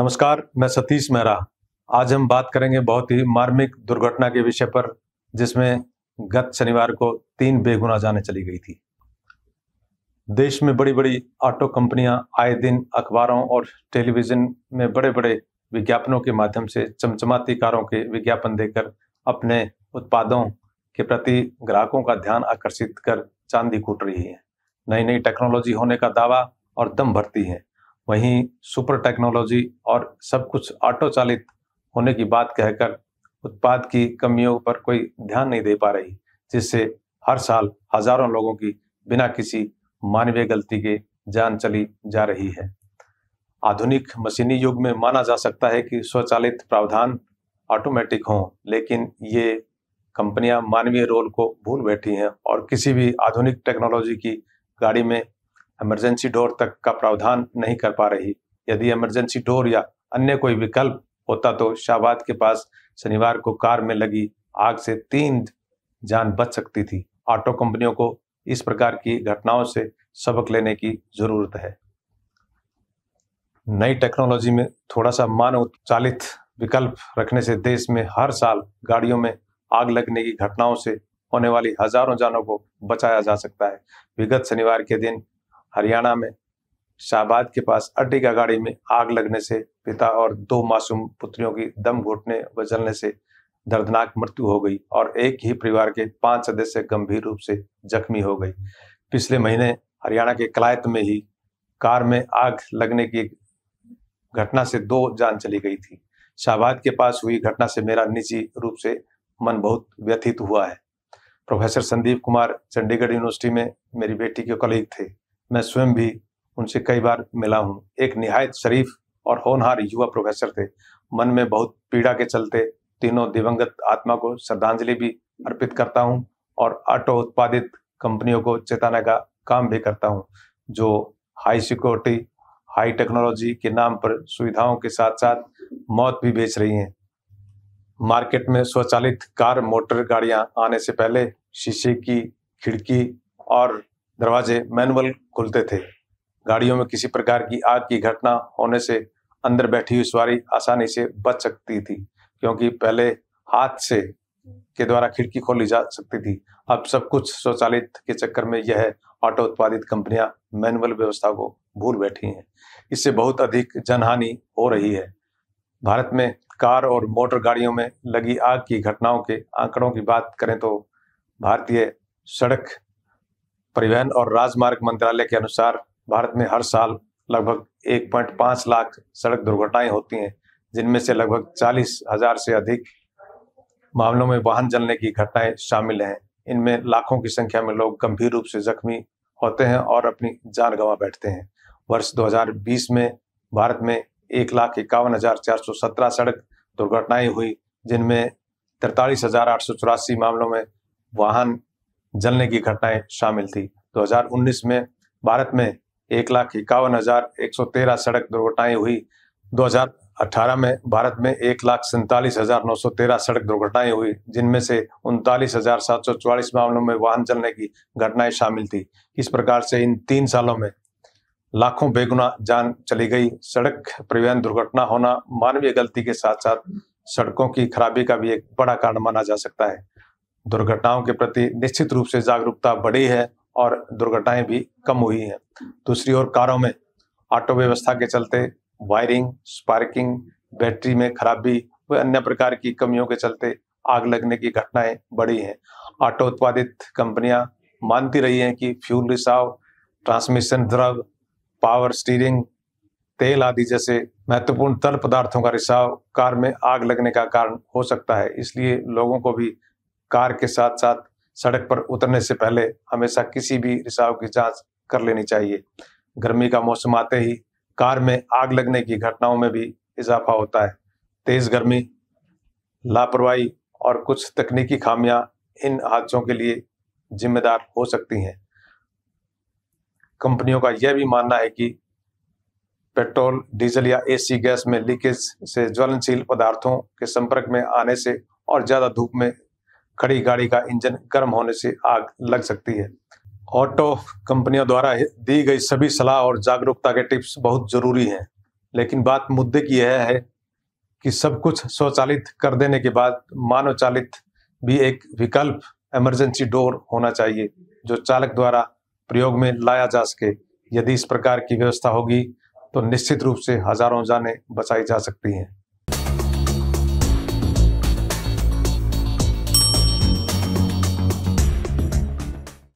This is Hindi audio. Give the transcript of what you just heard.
नमस्कार मैं सतीश मेहरा आज हम बात करेंगे बहुत ही मार्मिक दुर्घटना के विषय पर जिसमें गत शनिवार को तीन बेगुना जाने चली गई थी देश में बड़ी बड़ी ऑटो कंपनियां आए दिन अखबारों और टेलीविजन में बड़े बड़े विज्ञापनों के माध्यम से चमचमाती कारों के विज्ञापन देकर अपने उत्पादों के प्रति ग्राहकों का ध्यान आकर्षित कर चांदी कूट रही है नई नई टेक्नोलॉजी होने का दावा और दम भरती है वहीं सुपर टेक्नोलॉजी और सब कुछ ऑटो चालित होने की बात कहकर उत्पाद की कमियों पर कोई ध्यान नहीं दे पा रही जिससे हर साल हजारों लोगों की बिना किसी मानवीय गलती के जान चली जा रही है आधुनिक मशीनी युग में माना जा सकता है कि स्वचालित प्रावधान ऑटोमेटिक हों लेकिन ये कंपनियां मानवीय रोल को भूल बैठी हैं और किसी भी आधुनिक टेक्नोलॉजी की गाड़ी में इमरजेंसी डोर तक का प्रावधान नहीं कर पा रही यदि इमरजेंसी डोर या अन्य कोई विकल्प होता तो शाहबाद के पास शनिवार को कार में लगी आग से तीन जान बच सकती थी ऑटो कंपनियों को इस प्रकार की घटनाओं से सबक लेने की जरूरत है नई टेक्नोलॉजी में थोड़ा सा मानव चालित विकल्प रखने से देश में हर साल गाड़ियों में आग लगने की घटनाओं से होने वाली हजारों जानों को बचाया जा सकता है विगत शनिवार के दिन हरियाणा में शाहबाद के पास का गाड़ी में आग लगने से पिता और दो मासूम पुत्रियों की दम घुटने व जलने से दर्दनाक मृत्यु हो गई और एक ही परिवार के पांच सदस्य गंभीर रूप से जख्मी हो गई पिछले महीने हरियाणा के कलायत में ही कार में आग लगने की घटना से दो जान चली गई थी शाहबाद के पास हुई घटना से मेरा निजी रूप से मन बहुत व्यथित हुआ है प्रोफेसर संदीप कुमार चंडीगढ़ यूनिवर्सिटी में मेरी बेटी के कलीग थे मैं स्वयं भी उनसे कई बार मिला हूँ एक नहायत शरीफ और होनहार युवा प्रोफेसर थे मन में बहुत पीड़ा के चलते तीनों दिवंगत आत्मा को श्रद्धांजलि भी अर्पित करता हूँ और ऑटो उत्पादित कंपनियों को चेताने का काम भी करता हूँ जो हाई सिक्योरिटी हाई टेक्नोलॉजी के नाम पर सुविधाओं के साथ साथ मौत भी बेच रही हैं मार्केट में स्वचालित कार मोटर गाड़ियां आने से पहले शीशे की खिड़की और दरवाजे मैनुअल खुलते थे गाड़ियों में किसी प्रकार की आग की घटना होने से अंदर बैठी हुई सवारी आसानी से बच सकती थी क्योंकि पहले हाथ से के द्वारा खिड़की खोली जा सकती थी अब सब कुछ स्वचालित के चक्कर में यह ऑटो उत्पादित कंपनियां मैनुअल व्यवस्था को भूल बैठी हैं इससे बहुत अधिक जनहानि हो रही है भारत में कार और मोटर गाड़ियों में लगी आग की घटनाओं के आंकड़ों की बात करें तो भारतीय सड़क परिवहन और राजमार्ग मंत्रालय के अनुसार भारत में हर साल लगभग 1.5 लाख सड़क दुर्घटनाएं होती हैं जिनमें से लगभग चालीस हजार से अधिक मामलों में वाहन जलने की घटनाएं शामिल हैं इनमें लाखों की संख्या में लोग गंभीर रूप से जख्मी होते हैं और अपनी जान गंवा बैठते हैं वर्ष 2020 में भारत में एक लाख इक्यावन हजार चार सौ सत्रह सड़क दुर्घटनाएं हुई जिनमें तिरतालीस हजार आठ सौ चौरासी मामलों में वाहन जलने की घटनाएं शामिल थी 2019 में भारत में एक लाख इक्यावन हजार एक सौ तेरह सड़क दुर्घटनाएं हुई 2018 में भारत में एक लाख सैंतालीस हजार नौ सौ तेरह सड़क दुर्घटनाएं हुई जिनमें से उनतालीस हजार सात सौ चौवालीस मामलों में वाहन जलने की घटनाएं शामिल थी इस प्रकार से इन तीन सालों में लाखों बेगुना जान चली गई सड़क परिवहन दुर्घटना होना मानवीय गलती के साथ साथ सड़कों की खराबी का भी एक बड़ा कारण माना जा सकता है दुर्घटनाओं के प्रति निश्चित रूप से जागरूकता बढ़ी है और दुर्घटनाएं भी कम हुई हैं दूसरी ओर कारों में ऑटो व्यवस्था के चलते वायरिंग स्पार्किंग बैटरी में खराबी व अन्य प्रकार की कमियों के चलते आग लगने की घटनाएं बढ़ी हैं ऑटो उत्पादित कंपनियां मानती रही हैं कि फ्यूल रिसाव ट्रांसमिशन द्रव पावर स्टीयरिंग तेल आदि जैसे महत्वपूर्ण तरल पदार्थों का रिसाव कार में आग लगने का कारण हो सकता है इसलिए लोगों को भी कार के साथ साथ सड़क पर उतरने से पहले हमेशा किसी भी रिसाव की जांच कर लेनी चाहिए गर्मी का मौसम आते ही कार में आग लगने की घटनाओं में भी इजाफा होता है तेज गर्मी लापरवाही और कुछ तकनीकी खामियां इन हादसों के लिए जिम्मेदार हो सकती हैं कंपनियों का यह भी मानना है कि पेट्रोल डीजल या एसी गैस में लीकेज से ज्वलनशील पदार्थों के संपर्क में आने से और ज़्यादा धूप में खड़ी गाड़ी का इंजन गर्म होने से आग लग सकती है ऑटो कंपनियों द्वारा दी गई सभी सलाह और जागरूकता के टिप्स बहुत जरूरी हैं लेकिन बात मुद्दे की यह है कि सब कुछ स्वचालित कर देने के बाद मानव चालित भी एक विकल्प इमरजेंसी डोर होना चाहिए जो चालक द्वारा प्रयोग में लाया जा सके यदि इस प्रकार की व्यवस्था होगी तो निश्चित रूप से हजारों जाने बचाई जा सकती हैं